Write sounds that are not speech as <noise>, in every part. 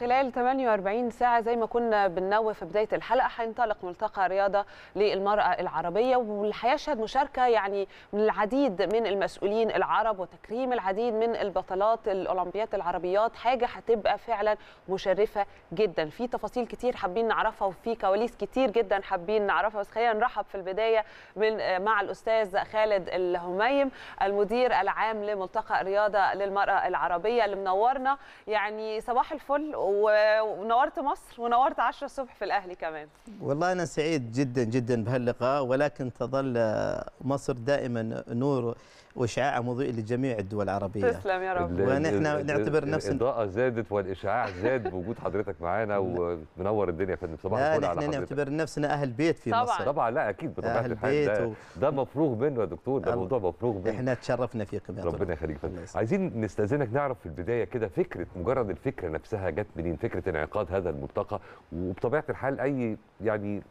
خلال 48 ساعة زي ما كنا بننوه في بداية الحلقة هينطلق ملتقى رياضة للمرأة العربية شهد مشاركة يعني من العديد من المسؤولين العرب وتكريم العديد من البطلات الأولمبيات العربيات حاجة هتبقى فعلا مشرفة جدا في تفاصيل كتير حابين نعرفها وفي كواليس كتير جدا حابين نعرفها بس خلينا نرحب في البداية من مع الأستاذ خالد الهميم المدير العام لملتقى رياضة للمرأة العربية اللي منورنا يعني صباح الفل ونورت مصر ونورت 10 الصبح في الاهلي كمان والله انا سعيد جدا جدا بهاللقاء ولكن تظل مصر دائما نور واشعاع مضيء لجميع الدول العربيه تسلم يا رب ونحن نعتبر نفسنا الاضاءه زادت والاشعاع زاد بوجود حضرتك معانا ومنور الدنيا في صباح الفل على حضرتك نعتبر نفسنا اهل بيت في طبعًا. مصر طبعا لا اكيد بطبيعه الحال ده, و... ده مفروغ منه يا دكتور ده موضوع مفروغ منه احنا تشرفنا فيكم يا ربنا يخليك عايزين نستاذنك نعرف في البدايه كده فكره مجرد الفكره نفسها جت منين فكره انعقاد هذا الملتقى وبطبيعه الحال اي يعني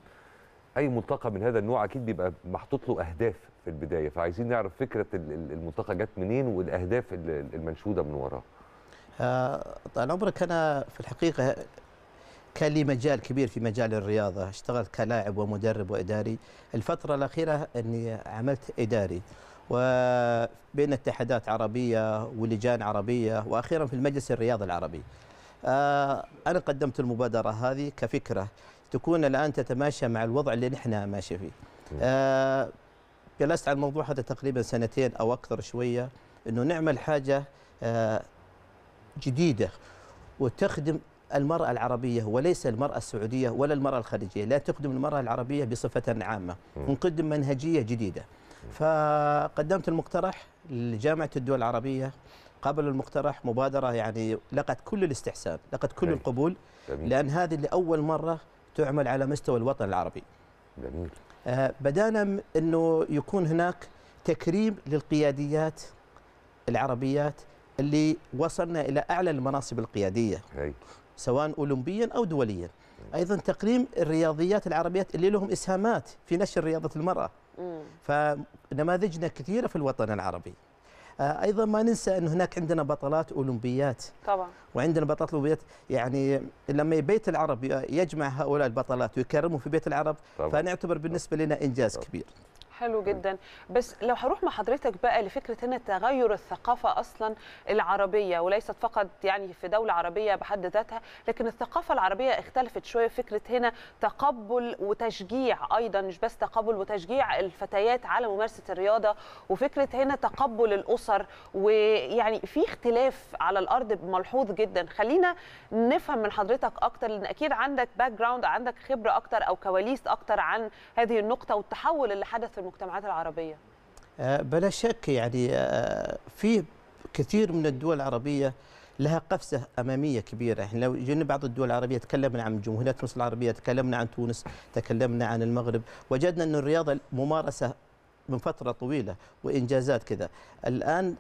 اي ملتقى من هذا النوع اكيد بيبقى محطوط له اهداف في البدايه فعايزين نعرف فكره الملتقى جت منين والاهداف المنشوده من وراه آه، طال عمرك انا في الحقيقه كان لي مجال كبير في مجال الرياضه اشتغلت كلاعب ومدرب واداري الفتره الاخيره اني عملت اداري وبين اتحادات عربيه ولجان عربيه واخيرا في المجلس الرياضي العربي آه، انا قدمت المبادره هذه كفكره تكون الان تتماشى مع الوضع اللي نحن ماشي فيه طيب. آه، جلست على الموضوع هذا تقريبا سنتين او اكثر شويه انه نعمل حاجه آه، جديده وتخدم المرأة العربية وليس المرأة السعودية ولا المرأة الخليجية لا تخدم المرأة العربية بصفة عامة نقدم منهجية جديدة فقدمت المقترح لجامعة الدول العربية قبل المقترح مبادرة يعني لقت كل الاستحسان لقت كل جميل. القبول جميل. لأن هذه لأول مرة تعمل على مستوى الوطن العربي جميل آه بدانا أنه يكون هناك تكريم للقياديات العربيات اللي وصلنا إلى أعلى المناصب القيادية هي. سواء أولمبيا أو دوليا أيضا تقريم الرياضيات العربيات اللي لهم إسهامات في نشر رياضة المرأة فنماذجنا كثيرة في الوطن العربي آه، ايضا ما ننسى ان هناك عندنا بطلات اولمبيات طبعا وعندنا بطلات اولمبيات يعني لما بيت العرب يجمع هؤلاء البطلات ويكرمهم في بيت العرب طبعا. فنعتبر بالنسبه لنا انجاز طبعا. كبير حلو جدا بس لو هروح مع حضرتك بقى لفكره هنا تغير الثقافه اصلا العربيه وليست فقط يعني في دوله عربيه بحد ذاتها لكن الثقافه العربيه اختلفت شويه فكره هنا تقبل وتشجيع ايضا مش بس تقبل وتشجيع الفتيات على ممارسه الرياضه وفكره هنا تقبل الاسر ويعني في اختلاف على الارض ملحوظ جدا خلينا نفهم من حضرتك اكتر لان اكيد عندك باك جراوند عندك خبره اكتر او كواليس اكتر عن هذه النقطه والتحول اللي حدث المجتمعات العربية آه، بلا شك يعني آه، في كثير من الدول العربية لها قفزة أمامية كبيرة إحنا لو جينا بعض الدول العربية تكلمنا عن جمهوريات مصر العربية تكلمنا عن تونس تكلمنا عن المغرب وجدنا أن الرياضة ممارسة من فترة طويلة وإنجازات كذا الآن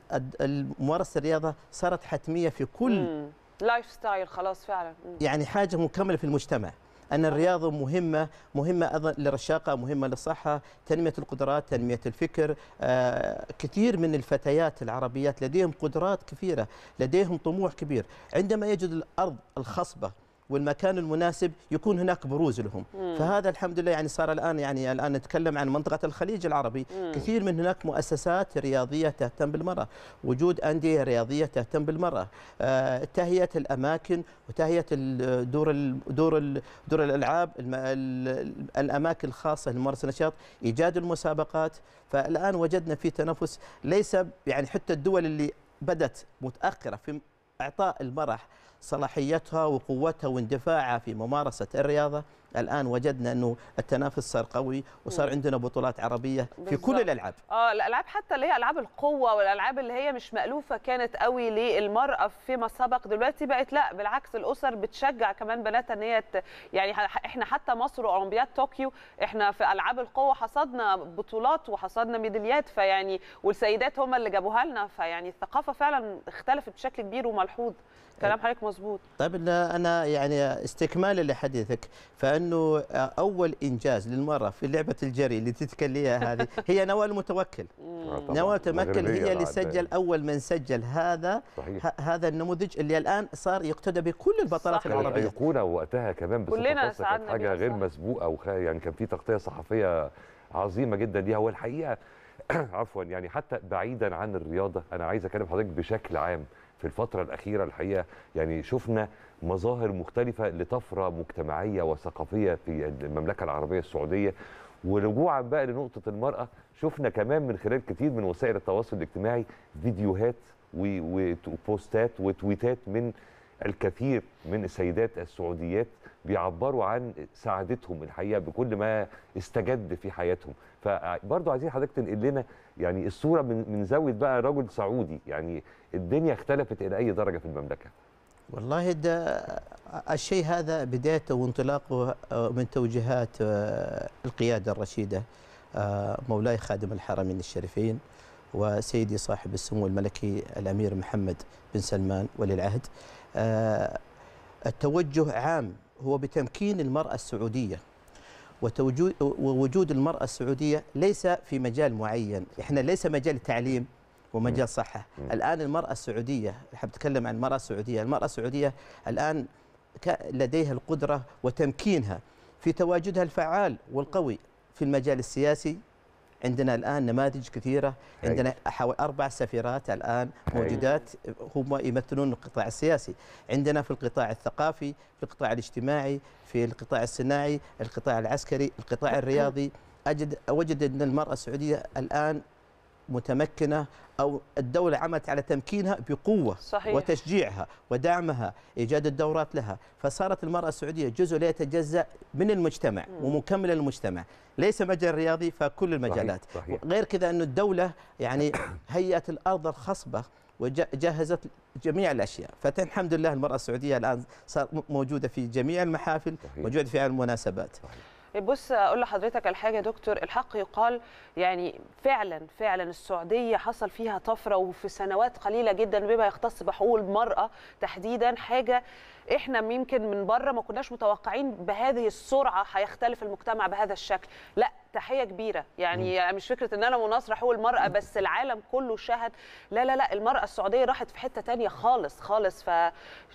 ممارسة الرياضة صارت حتمية في كل لايف ستايل خلاص فعلا يعني حاجة مكملة في المجتمع أن الرياضة مهمة مهمة أيضا للرشاقة مهمة للصحة تنمية القدرات تنمية الفكر آه، كثير من الفتيات العربيات لديهم قدرات كثيرة لديهم طموح كبير عندما يجد الأرض الخصبة والمكان المناسب يكون هناك بروز لهم مم. فهذا الحمد لله يعني صار الان يعني الان نتكلم عن منطقه الخليج العربي مم. كثير من هناك مؤسسات رياضيه تهتم بالمراه وجود انديه رياضيه تهتم بالمراه آه، تهيئه الاماكن وتهيئه دور الـ دور الـ دور الالعاب الاماكن الخاصه لممارسه النشاط ايجاد المسابقات فالان وجدنا في تنافس ليس يعني حتى الدول اللي بدت متاخره في اعطاء المرح صلاحيتها وقوتها واندفاعها في ممارسة الرياضة الان وجدنا انه التنافس صار قوي وصار عندنا بطولات عربيه في كل الالعاب اه الالعاب حتى اللي هي العاب القوه والالعاب اللي هي مش مالوفه كانت قوي للمراه فيما سبق دلوقتي بقت لا بالعكس الاسر بتشجع كمان بناتها ان هي يعني احنا حتى مصر واولمبياد طوكيو احنا في العاب القوه حصدنا بطولات وحصدنا ميداليات فيعني والسيدات هم اللي جابوها لنا فيعني الثقافه فعلا اختلفت بشكل كبير وملحوظ كلام إيه. حضرتك مظبوط طيب انا يعني استكمالا لحديثك فان انه اول انجاز للمراه في لعبه الجري اللي تتكليها هذه <laughs> هي نوال المتوكل آه، نوال المتوكل هي اللي سجل اول من سجل هذا هذا النموذج اللي الان صار يقتدى بكل البطلات العربيه ايقونه وقتها كمان بس كلنا سعدنا حاجه غير مسبوقه وخ... يعني كان في تغطيه صحفيه عظيمه جدا ليها والحقيقه <clears throat> عفوا يعني حتى بعيدا عن الرياضه انا عايز اكلم حضرتك بشكل عام في الفتره الاخيره الحقيقه يعني شفنا مظاهر مختلفة لطفرة مجتمعية وثقافية في المملكة العربية السعودية ورجوعا بقى لنقطة المرأة شفنا كمان من خلال كتير من وسائل التواصل الاجتماعي فيديوهات وبوستات وتويتات من الكثير من السيدات السعوديات بيعبروا عن سعادتهم الحقيقه بكل ما استجد في حياتهم فبرضه عايزين حضرتك تنقل لنا يعني الصوره من من زاويه بقى رجل سعودي يعني الدنيا اختلفت الى اي درجه في المملكه والله ده الشيء هذا بدايته وانطلاقه آه، من توجيهات آه، القيادة الرشيدة آه، مولاي خادم الحرمين الشريفين وسيدي صاحب السمو الملكي الأمير محمد بن سلمان ولي العهد التوجه عام هو بتمكين المرأة السعودية ووجود المرأة السعودية ليس في مجال معين إحنا ليس مجال تعليم ومجال صحة الآن المرأة السعودية أحب أتكلم عن المرأة السعودية المرأة السعودية الآن لديها القدرة وتمكينها في تواجدها الفعال والقوي في المجال السياسي عندنا الآن نماذج كثيرة عندنا حوالي أربع سفيرات الآن موجودات هم يمثلون القطاع السياسي عندنا في القطاع الثقافي في القطاع الاجتماعي في القطاع الصناعي القطاع العسكري القطاع <coughs> الرياضي أجد وجد أن المرأة السعودية الآن متمكنة أو الدولة عملت على تمكينها بقوة صحيح. وتشجيعها ودعمها إيجاد الدورات لها فصارت المرأة السعودية جزء لا يتجزأ من المجتمع ومكمل المجتمع ليس مجال رياضي فكل المجالات صحيح. صحيح. غير كذا أن الدولة يعني <coughs> هيئت الأرض الخصبة وجهزت جميع الاشياء، فالحمد لله المراه السعوديه الان صار موجوده في جميع المحافل، موجوده في المناسبات. صحيح. بص اقول لحضرتك الحاجه يا دكتور الحق يقال يعني فعلا فعلا السعوديه حصل فيها طفره وفي سنوات قليله جدا بما يختص بحقوق المراه تحديدا حاجه احنا يمكن من بره ما كناش متوقعين بهذه السرعه هيختلف المجتمع بهذا الشكل لا تحيه كبيره يعني, مش فكره ان انا مناصره حقوق المراه بس العالم كله شهد لا لا لا المراه السعوديه راحت في حته تانية خالص خالص ف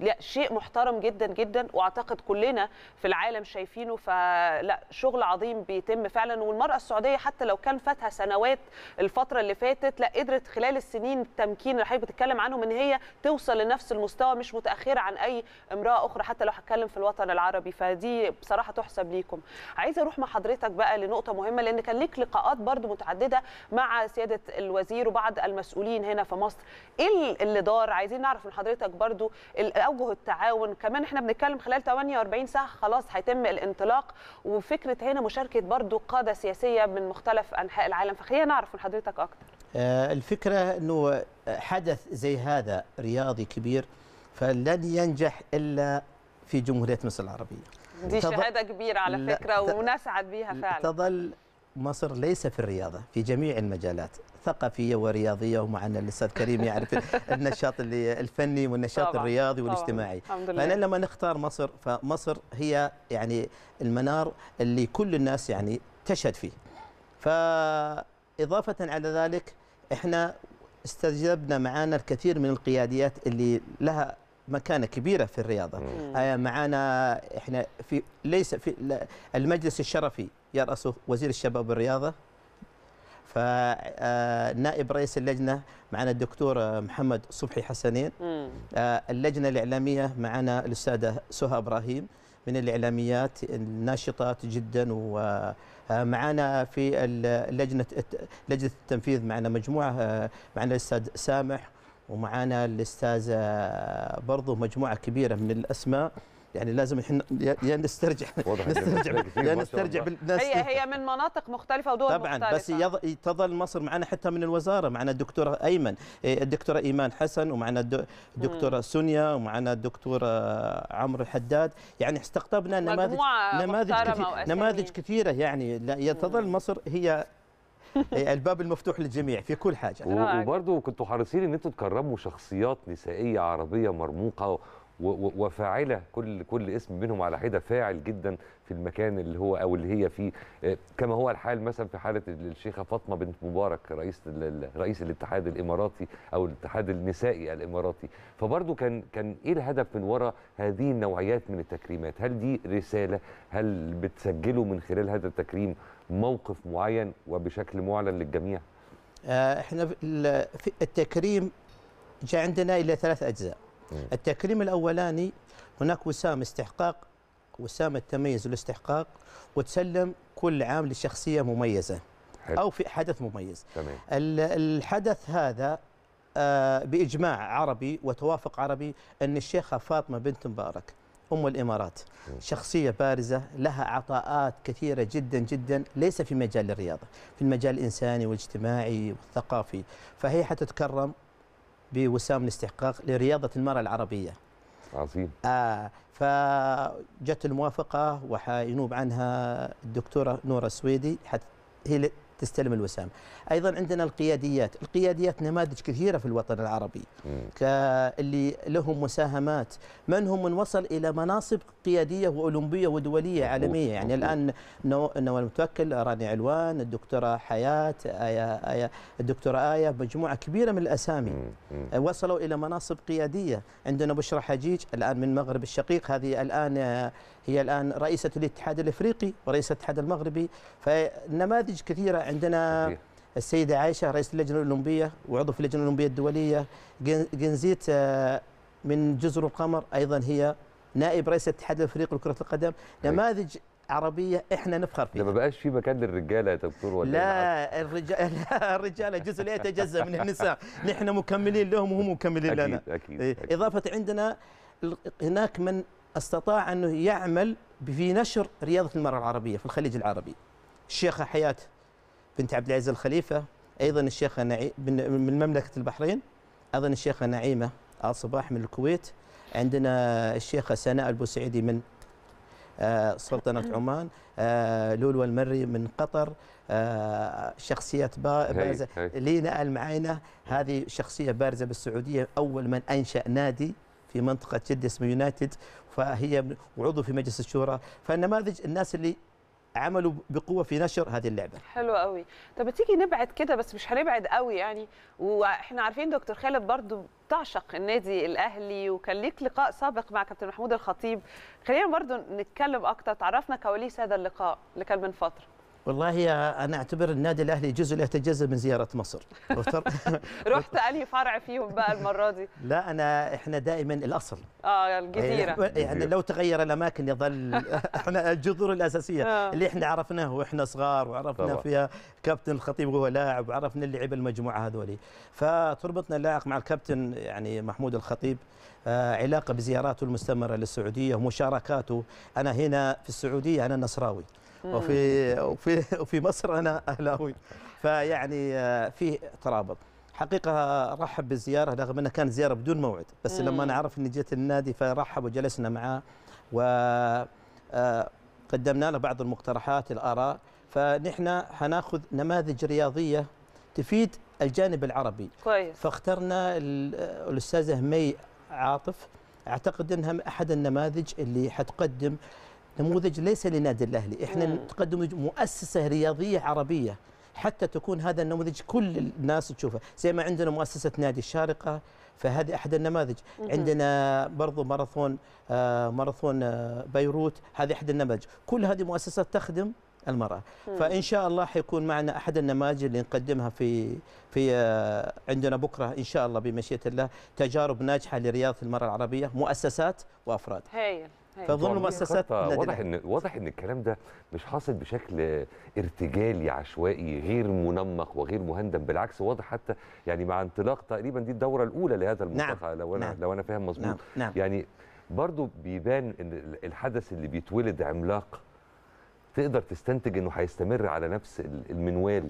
لا شيء محترم جدا جدا واعتقد كلنا في العالم شايفينه فلا شغل عظيم بيتم فعلا والمراه السعوديه حتى لو كان فاتها سنوات الفتره اللي فاتت لا قدرت خلال السنين التمكين اللي حضرتك بتتكلم عنه ان هي توصل لنفس المستوى مش متاخره عن اي امراه اخرى حتى لو هتكلم في الوطن العربي فدي بصراحه تحسب ليكم عايزه اروح مع حضرتك بقى لنقطه مهمه لان كان ليك لقاءات برضو متعدده مع سياده الوزير وبعض المسؤولين هنا في مصر ايه اللي دار عايزين نعرف من حضرتك برضو اوجه التعاون كمان احنا بنتكلم خلال 48 ساعه خلاص هيتم الانطلاق وفكره هنا مشاركه برضو قاده سياسيه من مختلف انحاء العالم فخلينا نعرف من حضرتك اكتر آه، الفكره انه حدث زي هذا رياضي كبير فلن ينجح إلا في جمهورية مصر العربية دي شهادة كبيرة على فكرة ونسعد بها فعلا تظل مصر ليس في الرياضة في جميع المجالات ثقافية ورياضية ومعنا الأستاذ كريم يعرف <laughs> النشاط الفني والنشاط طبعا الرياضي والاجتماعي فأنا لما نختار مصر فمصر هي يعني المنار اللي كل الناس يعني تشهد فيه فإضافة على ذلك إحنا استجلبنا معانا الكثير من القياديات اللي لها مكانه كبيره في الرياضه آه معانا احنا في ليس في المجلس الشرفي يرأسه وزير الشباب والرياضه فنائب آه، رئيس اللجنه معنا الدكتور محمد صبحي حسنين آه، اللجنه الاعلاميه معنا الاستاذه سهى ابراهيم من الاعلاميات الناشطات جدا ومعنا آه، في لجنه لجنه التنفيذ معنا مجموعه معنا الاستاذ سامح ومعانا الاستاذ برضه مجموعه كبيره من الاسماء يعني لازم احنا يا نسترجع نسترجع يا نسترجع هي هي من مناطق مختلفه ودول طبعا مختلفه بس يض... تظل مصر معنا حتى من الوزاره معنا الدكتوره ايمن إيه، الدكتوره ايمان حسن ومعنا الدكتوره سونيا ومعنا الدكتور عمرو حداد يعني استقطبنا نماذج نماذج كثير نماذج كثيره يعني تظل مصر هي <laughs> الباب المفتوح للجميع في كل حاجه وبرضه كنتوا حريصين ان انتوا تكرموا شخصيات نسائيه عربيه مرموقه وفاعله كل كل اسم منهم على حده فاعل جدا في المكان اللي هو او اللي هي فيه آه، كما هو الحال مثلا في حاله الشيخه فاطمه بنت مبارك رئيس رئيس الاتحاد الاماراتي او الاتحاد النسائي الاماراتي فبرضه كان كان ايه الهدف من وراء هذه النوعيات من التكريمات هل دي رساله هل بتسجلوا من خلال هذا التكريم موقف معين وبشكل معلن للجميع آه، احنا التكريم جاء عندنا الى ثلاث اجزاء التكريم الأولاني هناك وسام استحقاق وسام التميز والاستحقاق وتسلم كل عام لشخصية مميزة حلو. أو في حدث مميز تمام. الحدث هذا آه، بإجماع عربي وتوافق عربي أن الشيخة فاطمة بنت مبارك أم الإمارات شخصية بارزة لها عطاءات كثيرة جدا جدا ليس في مجال الرياضة في المجال الإنساني والاجتماعي والثقافي فهي حتتكرم بوسام الاستحقاق لرياضة المرأة العربية عظيم آه فجت الموافقة وحينوب عنها الدكتورة نورة السويدي هي تستلم الوسام ايضا عندنا القياديات القياديات نماذج كثيره في الوطن العربي اللي لهم مساهمات منهم من وصل الى مناصب قياديه واولمبيه ودوليه عالميه يعني الان نوال المتوكل راني علوان الدكتوره حياه آية آية الدكتوره ايه مجموعه كبيره من الاسامي آه، وصلوا الى مناصب قياديه عندنا بشرى حجيج الان من المغرب الشقيق هذه الان آه، هي الان رئيسه الاتحاد الافريقي ورئيسه الاتحاد المغربي فنماذج كثيره عندنا السيدة عائشة رئيس اللجنة الأولمبية وعضو في اللجنة الأولمبية الدولية جنزيت آه، من جزر القمر أيضا هي نائب رئيس الاتحاد الفريق لكره القدم نماذج عربيه احنا نفخر فيها. ما بقاش في مكان للرجاله يا دكتور ولا لا إيه؟ <laughs> الرجال لا الرجاله جزء لا يتجزا من النساء، <laughs> نحن مكملين لهم وهم مكملين أكيد لنا. أكيد, أكيد إيه، اضافه عندنا هناك من استطاع انه يعمل في نشر رياضه المراه العربيه في الخليج العربي. الشيخه حياه بنت عبد العزيز الخليفة أيضا الشيخة نعي... من مملكة البحرين أيضا الشيخة نعيمة آل صباح من الكويت عندنا الشيخة سناء البوسعيدي من آه، سلطنة عمان آه، لولو المري من قطر آه، شخصيات بارزة لينا نعم المعاينة هذه شخصية بارزة بالسعودية أول من أنشأ نادي في منطقة جدة اسمه يونايتد فهي وعضو في مجلس الشورى فالنماذج الناس اللي عملوا بقوه في نشر هذه اللعبه حلو قوي طب تيجي نبعد كده بس مش هنبعد قوي يعني واحنا عارفين دكتور خالد برضو بتعشق النادي الاهلي وكان ليك لقاء سابق مع كابتن محمود الخطيب خلينا برضو نتكلم اكتر تعرفنا كواليس هذا اللقاء اللي كان من فتره والله انا اعتبر النادي الاهلي جزء لا يتجزا من زياره مصر <laughs> <laughs> رحت انهي فرع فيهم بقى المره دي لا انا احنا دائما الاصل اه الجزيره إيه، يعني لو تغير الاماكن يظل <laughs> احنا الجذور الاساسيه آه. اللي احنا عرفناه واحنا صغار وعرفنا طبعا. فيها كابتن الخطيب وهو لاعب وعرفنا اللعيبه المجموعه هذولي فتربطنا اللاعب مع الكابتن يعني محمود الخطيب آه، علاقه بزياراته المستمره للسعوديه ومشاركاته انا هنا في السعوديه انا نصراوي وفي وفي <laughs> وفي مصر انا اهلاوي فيعني آه، في ترابط حقيقة رحب بالزيارة رغم أنها كانت زيارة بدون موعد بس لما أنا عرف أني جيت النادي فرحب وجلسنا معاه وقدمنا آه، له بعض المقترحات الآراء فنحن هناخذ نماذج رياضية تفيد الجانب العربي كويس. فاخترنا آه، الأستاذة مي عاطف أعتقد أنها أحد النماذج اللي حتقدم نموذج ليس لنادي الاهلي احنا نقدم مؤسسه رياضيه عربيه حتى تكون هذا النموذج كل الناس تشوفه زي ما عندنا مؤسسه نادي الشارقه فهذه احد النماذج عندنا برضو ماراثون آه ماراثون آه بيروت هذه احد النماذج كل هذه مؤسسات تخدم المراه فان شاء الله حيكون معنا احد النماذج اللي نقدمها في في آه عندنا بكره ان شاء الله بمشيئه الله تجارب ناجحه لرياضه المراه العربيه مؤسسات وافراد هايل فظن مؤسسات واضح ان واضح ان الكلام ده مش حاصل بشكل ارتجالي عشوائي غير منمق وغير مهندم بالعكس واضح حتى يعني مع انطلاق تقريبا دي الدوره الاولى لهذا نعم. المنتخب نعم. لو انا نعم. لو انا فاهم مظبوط نعم. نعم. يعني برضو بيبان ان الحدث اللي بيتولد عملاق تقدر تستنتج انه هيستمر على نفس المنوال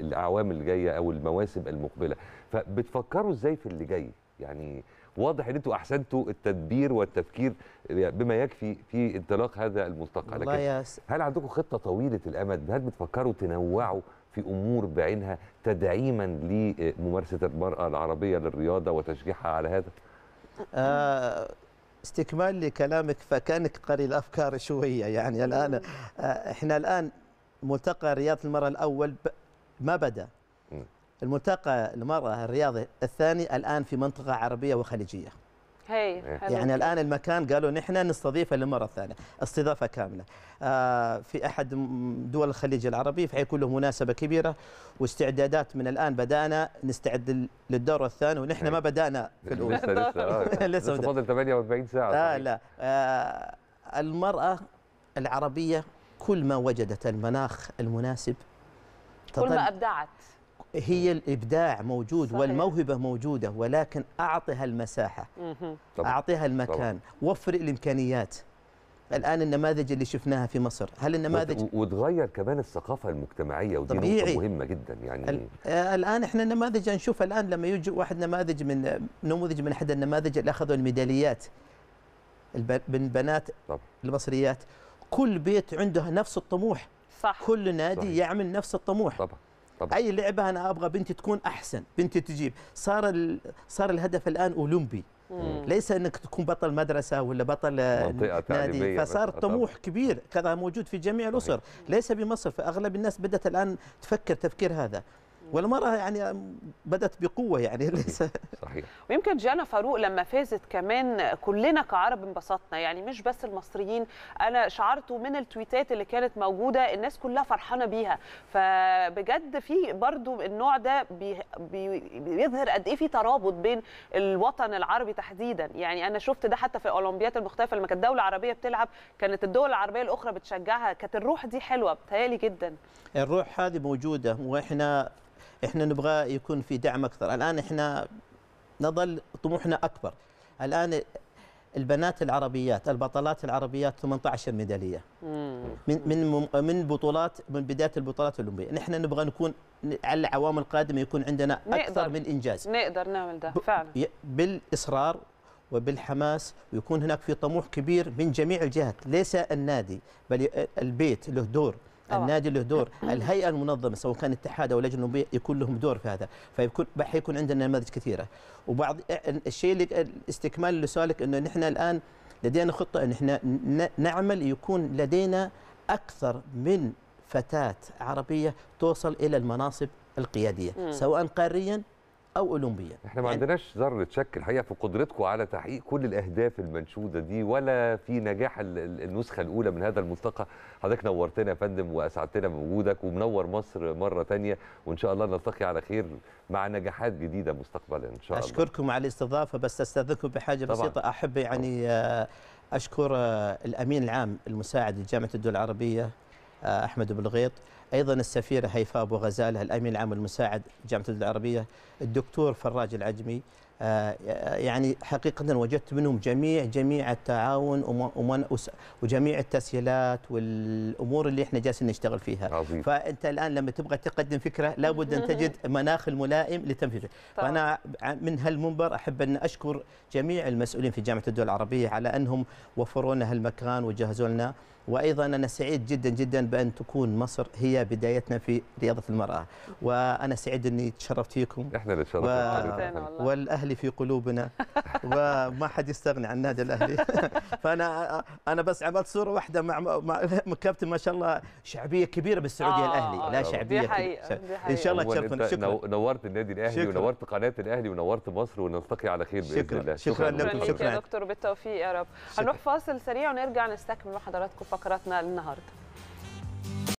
الاعوام اللي جايه او المواسم المقبله فبتفكروا ازاي في اللي جاي يعني واضح ان انتوا احسنتوا التدبير والتفكير بما يكفي في انطلاق هذا الملتقى لكن هل عندكم خطه طويله الامد هل بتفكروا تنوعوا في امور بعينها تدعيما لممارسه المراه العربيه للرياضه وتشجيعها على هذا آه، استكمال لكلامك فكانك قري الافكار شويه يعني الان آه، احنا الان ملتقى رياضه المراه الاول ما بدا الملتقى المرأة الرياضي الثاني الآن في منطقة عربية وخليجية هي. إيه. يعني الآن المكان قالوا نحن نستضيف للمرة الثانية استضافة كاملة آه، في أحد دول الخليج العربي فحيكون له مناسبة كبيرة واستعدادات من الآن بدأنا نستعد للدور الثاني ونحن ما إيه. بدأنا في الأولى آه. <laughs> لسه لسه لسه فاضل 48 ساعة آه، طيب. لا لا المرأة العربية كل ما وجدت المناخ المناسب كل ما أبدعت هي الابداع موجود صحيح. والموهبه موجوده ولكن اعطها المساحه طبعا. اعطها المكان طبعا. وفر الامكانيات الان النماذج اللي شفناها في مصر هل النماذج وتغير كمان الثقافه المجتمعيه ودي طبيعي. مهمه جدا يعني ال... آه، الان احنا النماذج نشوف الان لما يجي واحد نماذج من نموذج من احد النماذج اللي اخذوا الميداليات الب... من بنات طبعا. المصريات كل بيت عنده نفس الطموح صح كل نادي صحيح. يعمل نفس الطموح طبعا طبعا. اي لعبه انا ابغى بنتي تكون احسن بنتي تجيب صار ال... صار الهدف الان اولمبي مم. ليس انك تكون بطل مدرسه ولا بطل نادي فصار طموح كبير كذا موجود في جميع الاسر ليس بمصر فاغلب الناس بدات الان تفكر تفكير هذا والمرأة يعني بدأت بقوة يعني صحيح. صحيح ويمكن جانا فاروق لما فازت كمان كلنا كعرب انبسطنا يعني مش بس المصريين أنا شعرت من التويتات اللي كانت موجودة الناس كلها فرحانة بيها فبجد في برضو النوع ده بيظهر قد إيه في ترابط بين الوطن العربي تحديدا يعني أنا شفت ده حتى في الأولمبيات المختلفة لما كانت دولة عربية بتلعب كانت الدول العربية الأخرى بتشجعها كانت الروح دي حلوة بتهيألي جدا الروح هذه موجودة وإحنا احنا نبغى يكون في دعم اكثر الان احنا نظل طموحنا اكبر الان البنات العربيات البطلات العربيات 18 ميداليه من من من بطولات من بدايه البطولات الاولمبيه نحن نبغى نكون على العوام القادمه يكون عندنا اكثر نقدر. من انجاز نقدر نعمل ده فعلا بالاصرار وبالحماس ويكون هناك في طموح كبير من جميع الجهات ليس النادي بل البيت له دور طبعا. النادي له دور الهيئه المنظمه سواء كان اتحاد او لجنه أولمبية يكون لهم دور في هذا فيكون حيكون عندنا نماذج كثيره وبعض الشيء اللي استكمال لسؤالك انه نحن الان لدينا خطه ان احنا نعمل يكون لدينا اكثر من فتاه عربيه توصل الى المناصب القياديه سواء قاريا او اولمبيا احنا ما يعني عندناش ذره شك الحقيقه في قدرتكم على تحقيق كل الاهداف المنشوده دي ولا في نجاح النسخه الاولى من هذا الملتقى حضرتك نورتنا يا فندم واسعدتنا بوجودك ومنور مصر مره ثانيه وان شاء الله نلتقي على خير مع نجاحات جديده مستقبلا ان شاء الله اشكركم على الاستضافه بس استاذنكم بحاجه طبعًا. بسيطه احب يعني آه، اشكر آه، الامين العام المساعد لجامعه الدول العربيه آه، احمد بلغيط أيضا السفيره هيفاء أبو غزال الأمين العام المساعد جامعة العربية الدكتور فراج العجمي آه، آه، يعني حقيقة وجدت منهم جميع جميع التعاون وجميع التسهيلات والأمور اللي احنا جالسين نشتغل فيها عظيم. فأنت الآن لما تبغى تقدم فكرة لابد أن تجد <laughs> مناخ الملائم لتنفيذها فأنا من هالمنبر أحب أن أشكر جميع المسؤولين في جامعة الدول العربية على أنهم وفروا لنا هالمكان وجهزوا لنا وأيضا أنا سعيد جدا جدا بأن تكون مصر هي بدايتنا في رياضه المراه وانا سعيد اني تشرفت فيكم احنا اللي تشرفنا و... والاهلي في قلوبنا <laughs> وما حد يستغني عن النادي الاهلي <laughs> فانا انا بس عملت صوره واحده مع, مع كابتن ما شاء الله شعبيه كبيره بالسعوديه آه الاهلي لا آه، شعبيه دي حقيقة. ان شاء الله تشرفنا شكرا نورت النادي الاهلي شكرا. ونورت قناه الاهلي ونورت مصر ونلتقي على خير باذن شكرا. الله شكرا, لكم شكرا, شكرا يا دكتور بالتوفيق يا رب هنروح فاصل سريع ونرجع نستكمل مع حضراتكم فقراتنا النهارده